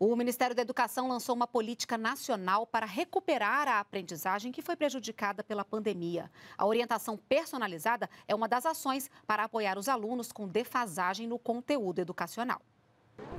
O Ministério da Educação lançou uma política nacional para recuperar a aprendizagem que foi prejudicada pela pandemia. A orientação personalizada é uma das ações para apoiar os alunos com defasagem no conteúdo educacional.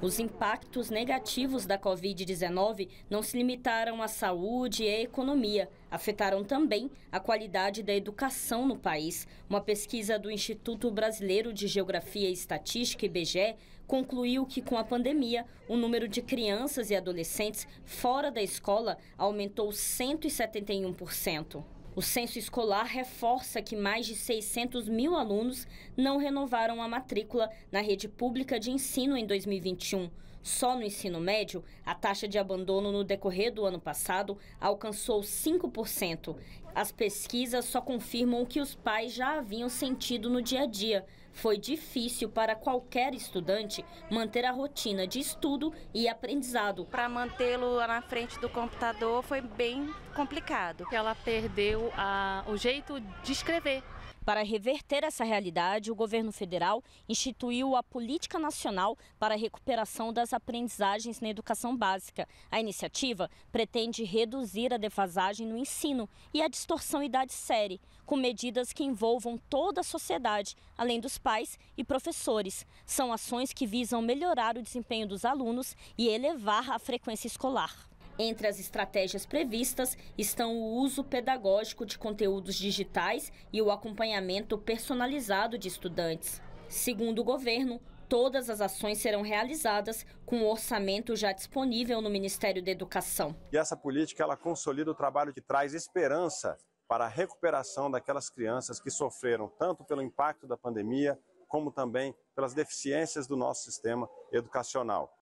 Os impactos negativos da Covid-19 não se limitaram à saúde e à economia, afetaram também a qualidade da educação no país. Uma pesquisa do Instituto Brasileiro de Geografia e Estatística, IBGE, concluiu que com a pandemia, o número de crianças e adolescentes fora da escola aumentou 171%. O censo escolar reforça que mais de 600 mil alunos não renovaram a matrícula na rede pública de ensino em 2021. Só no ensino médio, a taxa de abandono no decorrer do ano passado alcançou 5%. As pesquisas só confirmam o que os pais já haviam sentido no dia a dia. Foi difícil para qualquer estudante manter a rotina de estudo e aprendizado. Para mantê-lo na frente do computador foi bem complicado. Ela perdeu a, o jeito de escrever. Para reverter essa realidade, o governo federal instituiu a Política Nacional para a Recuperação das Aprendizagens na Educação Básica. A iniciativa pretende reduzir a defasagem no ensino e a extorsão e idade série, com medidas que envolvam toda a sociedade, além dos pais e professores. São ações que visam melhorar o desempenho dos alunos e elevar a frequência escolar. Entre as estratégias previstas estão o uso pedagógico de conteúdos digitais e o acompanhamento personalizado de estudantes. Segundo o governo, Todas as ações serão realizadas com o orçamento já disponível no Ministério da Educação. E essa política ela consolida o trabalho que traz esperança para a recuperação daquelas crianças que sofreram tanto pelo impacto da pandemia, como também pelas deficiências do nosso sistema educacional.